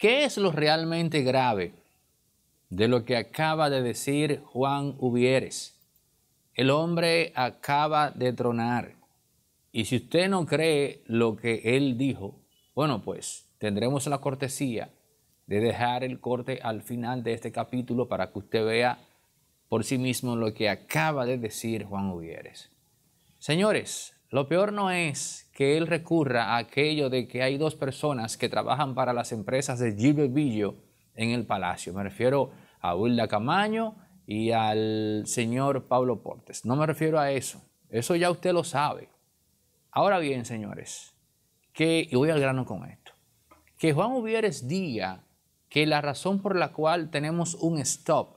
¿Qué es lo realmente grave de lo que acaba de decir Juan Ubieres? El hombre acaba de tronar. Y si usted no cree lo que él dijo, bueno, pues tendremos la cortesía de dejar el corte al final de este capítulo para que usted vea por sí mismo lo que acaba de decir Juan Ubieres. Señores, lo peor no es que él recurra a aquello de que hay dos personas que trabajan para las empresas de Gilbert Villo en el Palacio. Me refiero a Wilda Camaño y al señor Pablo Portes. No me refiero a eso. Eso ya usted lo sabe. Ahora bien, señores, que, y voy al grano con esto, que Juan Uvieres diga que la razón por la cual tenemos un stop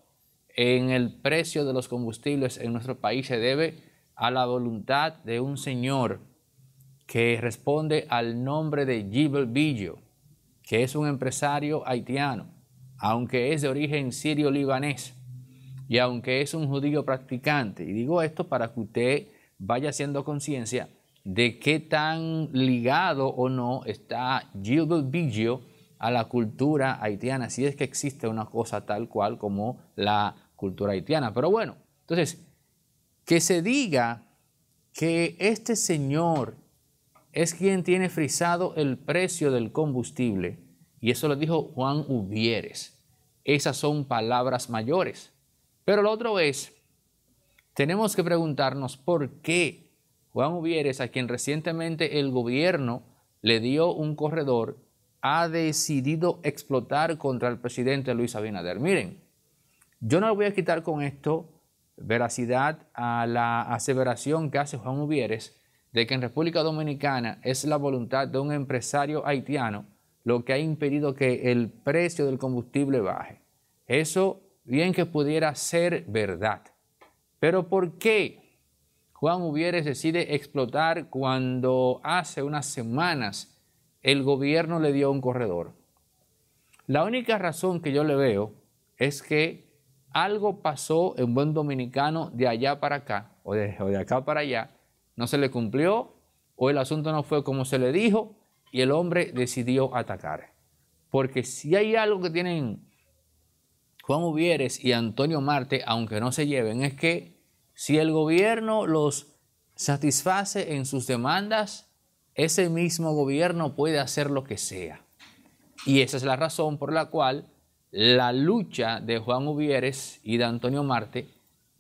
en el precio de los combustibles en nuestro país se debe a la voluntad de un señor que responde al nombre de Gibel Billio, que es un empresario haitiano, aunque es de origen sirio-libanés y aunque es un judío practicante. Y digo esto para que usted vaya haciendo conciencia de qué tan ligado o no está Gilbert Biggio a la cultura haitiana, si es que existe una cosa tal cual como la cultura haitiana. Pero bueno, entonces que se diga que este señor es quien tiene frisado el precio del combustible. Y eso lo dijo Juan Ubieres. Esas son palabras mayores. Pero lo otro es, tenemos que preguntarnos por qué Juan Ubieres, a quien recientemente el gobierno le dio un corredor, ha decidido explotar contra el presidente Luis Abinader. Miren, yo no lo voy a quitar con esto veracidad a la aseveración que hace Juan Uvieres de que en República Dominicana es la voluntad de un empresario haitiano lo que ha impedido que el precio del combustible baje. Eso bien que pudiera ser verdad. Pero ¿por qué Juan Uvieres decide explotar cuando hace unas semanas el gobierno le dio un corredor? La única razón que yo le veo es que algo pasó en buen dominicano de allá para acá o de, acá para allá, no se le cumplió o el asunto no fue como se le dijo y el hombre decidió atacar. Porque si hay algo que tienen Juan Uvieres y Antonio Marte, aunque no se lleven, es que si el gobierno los satisface en sus demandas, ese mismo gobierno puede hacer lo que sea. Y esa es la razón por la cual la lucha de Juan Ubieres y de Antonio Marte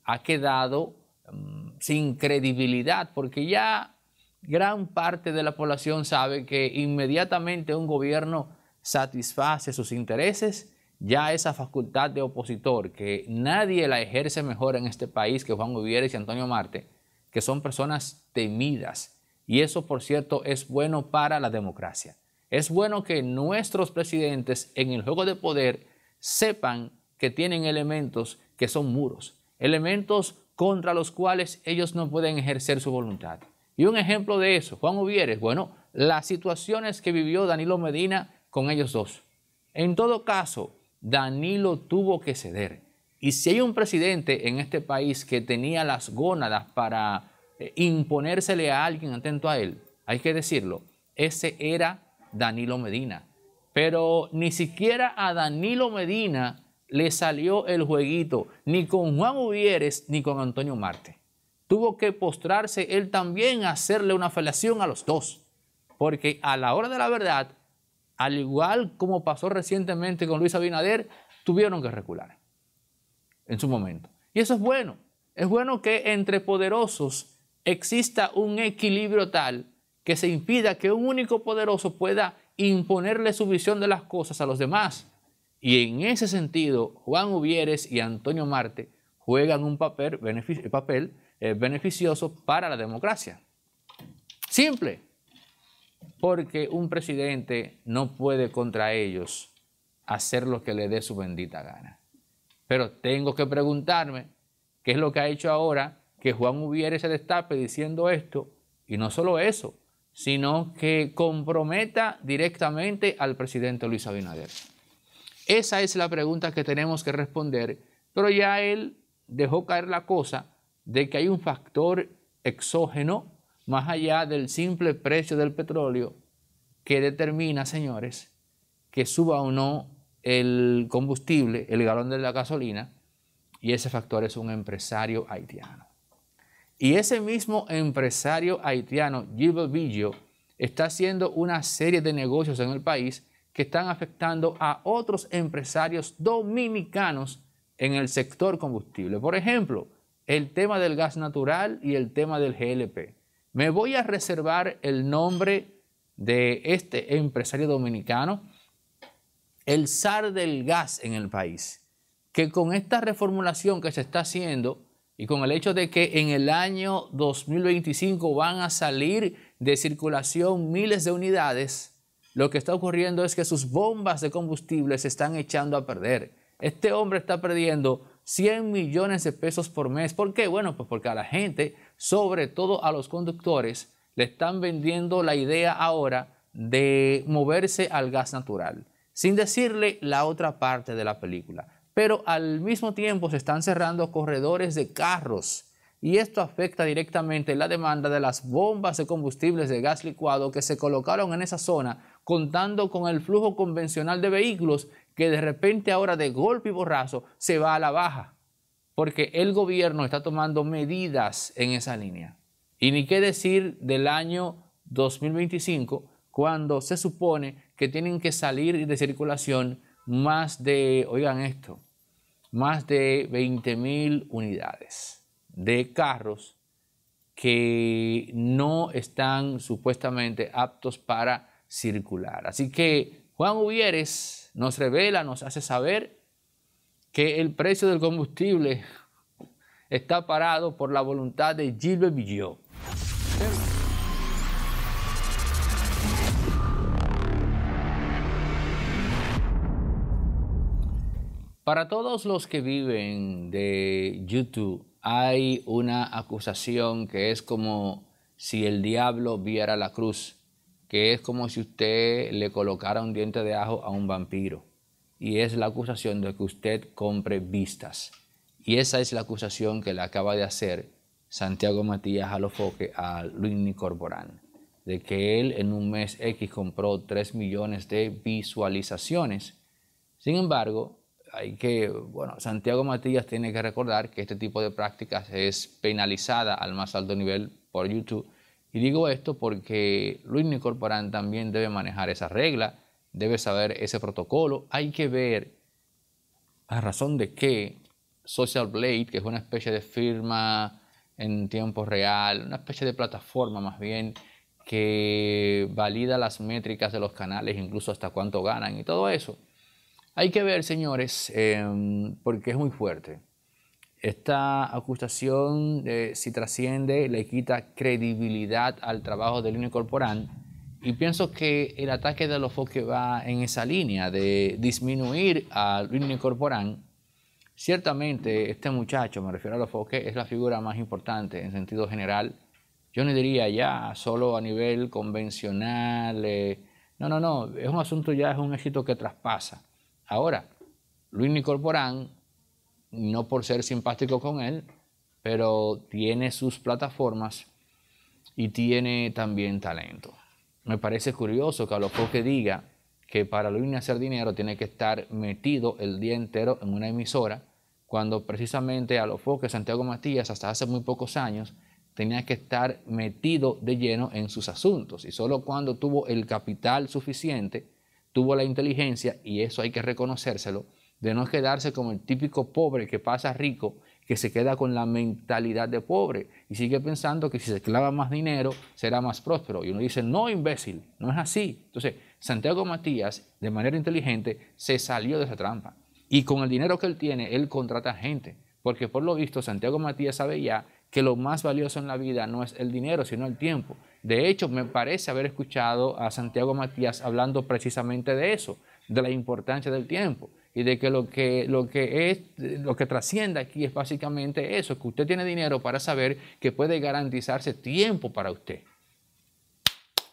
ha quedado mm, sin credibilidad porque ya gran parte de la población sabe que inmediatamente un gobierno satisface sus intereses, ya esa facultad de opositor que nadie la ejerce mejor en este país que Juan Ubieres y Antonio Marte, que son personas temidas. Y eso, por cierto, es bueno para la democracia. Es bueno que nuestros presidentes en el juego de poder sepan que tienen elementos que son muros, elementos contra los cuales ellos no pueden ejercer su voluntad. Y un ejemplo de eso, Juan Uvieres, bueno, las situaciones que vivió Danilo Medina con ellos dos. En todo caso, Danilo tuvo que ceder. Y si hay un presidente en este país que tenía las gónadas para eh, imponérsele a alguien atento a él, hay que decirlo, ese era Danilo Medina. Pero ni siquiera a Danilo Medina le salió el jueguito, ni con Juan Uvieres ni con Antonio Marte. Tuvo que postrarse él también a hacerle una felación a los dos, porque a la hora de la verdad, al igual como pasó recientemente con Luis Abinader, tuvieron que recular en su momento. Y eso es bueno. Es bueno que entre poderosos exista un equilibrio tal que se impida que un único poderoso pueda imponerle su visión de las cosas a los demás. Y en ese sentido, Juan Uvieres y Antonio Marte juegan un papel, eh, eh, beneficioso para la democracia. Simple, porque un presidente no puede contra ellos hacer lo que le dé su bendita gana. Pero tengo que preguntarme qué es lo que ha hecho ahora que Juan Uvieres se destape diciendo esto, y no solo eso, sino que comprometa directamente al presidente Luis Abinader. Esa es la pregunta que tenemos que responder, pero ya él dejó caer la cosa de que hay un factor exógeno más allá del simple precio del petróleo que determina, señores, que suba o no el combustible, el galón de la gasolina, y ese factor es un empresario haitiano. Y ese mismo empresario haitiano, Gilbert Villo, está haciendo una serie de negocios en el país que están afectando a otros empresarios dominicanos en el sector combustible. Por ejemplo, el tema del gas natural y el tema del GLP. Me voy a reservar el nombre de este empresario dominicano, el zar del gas en el país, que con esta reformulación que se está haciendo, y con el hecho de que en el año 2025 van a salir de circulación miles de unidades, lo que está ocurriendo es que sus bombas de combustible se están echando a perder. Este hombre está perdiendo 100 millones de pesos por mes. ¿Por qué? Bueno, pues porque a la gente, sobre todo a los conductores, le están vendiendo la idea ahora de moverse al gas natural, sin decirle la otra parte de la película pero al mismo tiempo se están cerrando corredores de carros y esto afecta directamente la demanda de las bombas de combustibles de gas licuado que se colocaron en esa zona, contando con el flujo convencional de vehículos que de repente ahora de golpe y borrazo se va a la baja, porque el gobierno está tomando medidas en esa línea. Y ni qué decir del año 2025, cuando se supone que tienen que salir de circulación más de, oigan esto, más de 20 mil unidades de carros que no están supuestamente aptos para circular. Así que Juan Uvieres nos revela, nos hace saber que el precio del combustible está parado por la voluntad de Gilbert Villot, Para todos los que viven de YouTube, hay una acusación que es como si el diablo viera la cruz, que es como si usted le colocara un diente de ajo a un vampiro. Y es la acusación de que usted compre vistas. Y esa es la acusación que le acaba de hacer Santiago Matías Alofoque a Luis Nicorborán, de que él en un mes X compró 3 millones de visualizaciones. Sin embargo, hay que, bueno, Santiago Matías tiene que recordar que este tipo de prácticas es penalizada al más alto nivel por YouTube. Y digo esto porque Luis Nicorporán también debe manejar esa regla, debe saber ese protocolo. Hay que ver a razón de qué Social Blade, que es una especie de firma en tiempo real, una especie de plataforma más bien, que valida las métricas de los canales, incluso hasta cuánto ganan y todo eso hay que ver, señores, em, porque es muy fuerte. Esta acusación, eh, si trasciende, le quita credibilidad al trabajo del INE Corporán. Y pienso que el ataque de los foques va en esa línea de disminuir al INE Corporán. Ciertamente, este muchacho, me refiero a los es la figura más importante en sentido general. Yo no diría ya solo a nivel convencional. Eh, no, no, no. Es un asunto ya, es un éxito que traspasa Ahora, Luis incorporan, no por ser simpático con él, pero tiene sus plataformas y tiene también talento. Me parece curioso que a lo que diga que para Luis hacer dinero tiene que estar metido el día entero en una emisora, cuando precisamente a lo Santiago Matías hasta hace muy pocos años tenía que estar metido de lleno en sus asuntos y solo cuando tuvo el capital suficiente tuvo la inteligencia, y eso hay que reconocérselo, de no quedarse como el típico pobre que pasa rico, que se queda con la mentalidad de pobre y sigue pensando que si se clava más dinero será más próspero. Y uno dice, no, imbécil, no es así. Entonces, Santiago Matías, de manera inteligente, se salió de esa trampa. Y con el dinero que él tiene, él contrata gente. Porque por lo visto, Santiago Matías sabe ya que lo más valioso en la vida no es el dinero, sino el tiempo. De hecho, me parece haber escuchado a Santiago Matías hablando precisamente de eso, de la importancia del tiempo y de que lo que, lo que, es, lo que trasciende aquí es básicamente eso, que usted tiene dinero para saber que puede garantizarse tiempo para usted.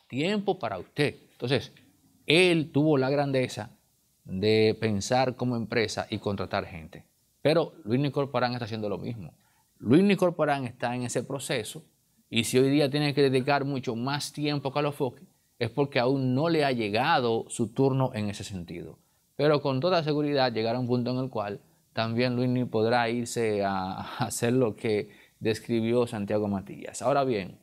Tiempo para usted. Entonces, él tuvo la grandeza de pensar como empresa y contratar gente. Pero Luis Nicolau Parán está haciendo lo mismo. Luis Nicorporán está en ese proceso y si hoy día tiene que dedicar mucho más tiempo a los es porque aún no le ha llegado su turno en ese sentido. Pero con toda seguridad llegará un punto en el cual también Luis podrá irse a hacer lo que describió Santiago Matías. Ahora bien,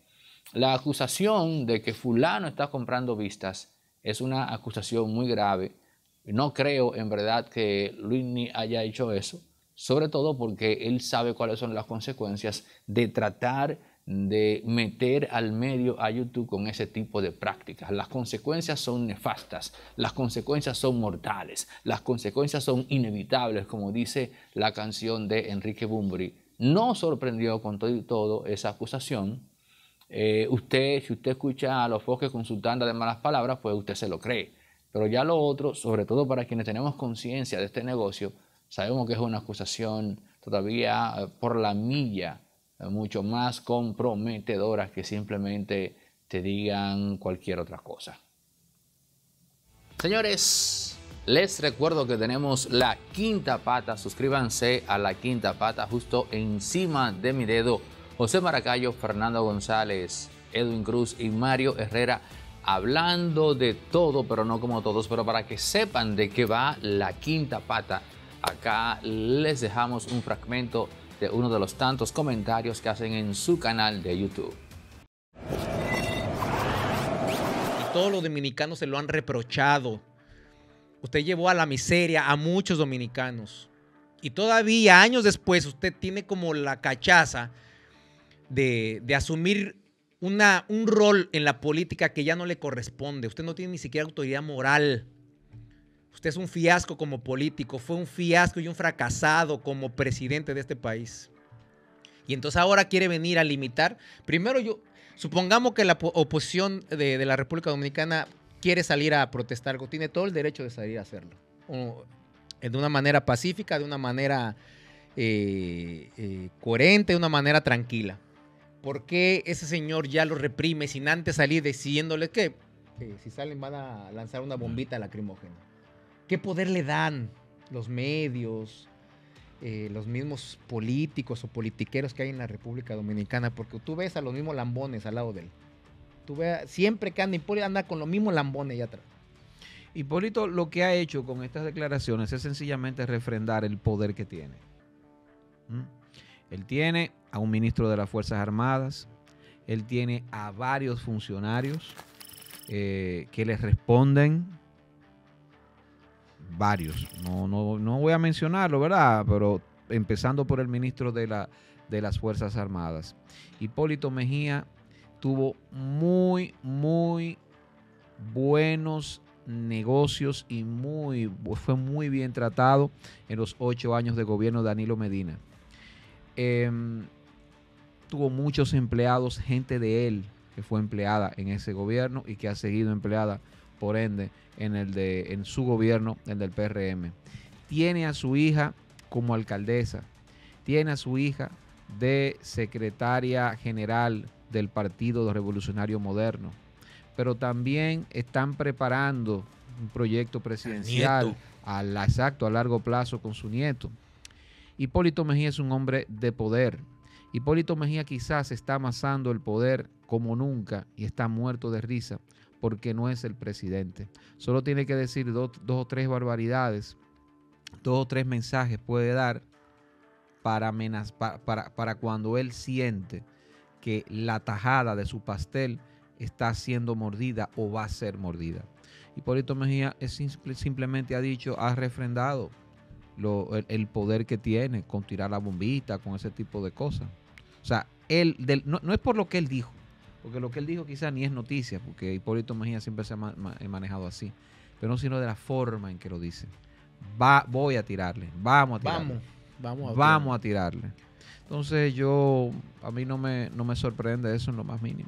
la acusación de que fulano está comprando vistas es una acusación muy grave. No creo en verdad que Luis haya hecho eso sobre todo porque él sabe cuáles son las consecuencias de tratar de meter al medio a YouTube con ese tipo de prácticas. Las consecuencias son nefastas, las consecuencias son mortales, las consecuencias son inevitables, como dice la canción de Enrique Bumbury. No sorprendió con todo y todo esa acusación. Eh, usted, si usted escucha a los foques consultando de malas palabras, pues usted se lo cree. Pero ya lo otro, sobre todo para quienes tenemos conciencia de este negocio, Sabemos que es una acusación todavía eh, por la milla eh, mucho más comprometedora que simplemente te digan cualquier otra cosa. Señores, les recuerdo que tenemos la quinta pata. Suscríbanse a la quinta pata justo encima de mi dedo. José Maracayo, Fernando González, Edwin Cruz y Mario Herrera hablando de todo, pero no como todos, pero para que sepan de qué va la quinta pata acá les dejamos un fragmento de uno de los tantos comentarios que hacen en su canal de YouTube. Y todos los dominicanos se lo han reprochado. Usted llevó a la miseria a muchos dominicanos. Y todavía años después usted tiene como la cachaza de, asumir un rol en la política que ya no le corresponde. Usted no tiene ni siquiera autoridad moral Usted es un fiasco como político, fue un fiasco y un fracasado como presidente de este país. Y entonces ahora quiere venir a limitar. Primero yo, supongamos que la oposición de, la República Dominicana quiere salir a protestar, tiene todo el derecho de salir a hacerlo. Eh, de una manera pacífica, de una manera eh, eh, coherente, de una manera tranquila. ¿Por qué ese señor ya lo reprime sin antes salir diciéndole que si salen van a lanzar una bombita lacrimógena? ¿Qué poder le dan los medios, eh, los mismos políticos o politiqueros que hay en la República Dominicana? Porque tú ves a los mismos lambones al lado de él. Tú ves, siempre que anda Hipólito anda con los mismos lambones allá atrás. Hipólito lo que ha hecho con estas declaraciones es sencillamente refrendar el poder que tiene. ¿Mm? Él tiene a un ministro de las Fuerzas Armadas, él tiene a varios funcionarios eh, que les responden varios. No, no, no voy a mencionarlo, ¿verdad? Pero empezando por el ministro de, la, de las Fuerzas Armadas. Hipólito Mejía tuvo muy, muy buenos negocios y muy, fue muy bien tratado en los ocho años de gobierno de Danilo Medina. Em, tuvo muchos empleados, gente de él que fue empleada en ese gobierno y que ha seguido empleada por ende, en, el de, en su gobierno, el del PRM. Tiene a su hija como alcaldesa, tiene a su hija de secretaria general del Partido Revolucionario Moderno, pero también están preparando un proyecto presidencial al exacto a largo plazo con su nieto. Hipólito Mejía es un hombre de poder. Hipólito Mejía quizás está amasando el poder como nunca y está muerto de risa porque no es el presidente. Solo tiene que decir dos, o tres barbaridades, dos o tres mensajes puede dar para, para, cuando él siente que la tajada de su pastel está siendo mordida o va a ser mordida. y Mejía es simplemente ha dicho, ha refrendado el, poder que tiene con tirar la bombita, con ese tipo de cosas. O sea, él, no es por lo que él dijo, porque lo que él dijo quizá ni es noticia, porque Hipólito Mejía siempre se ha manejado así, pero no sino de la forma en que lo dice. Va, voy a tirarle, vamos a tirarle. Vamos, vamos a, tirarle. Entonces yo, a mí no me, no me sorprende eso en lo más mínimo.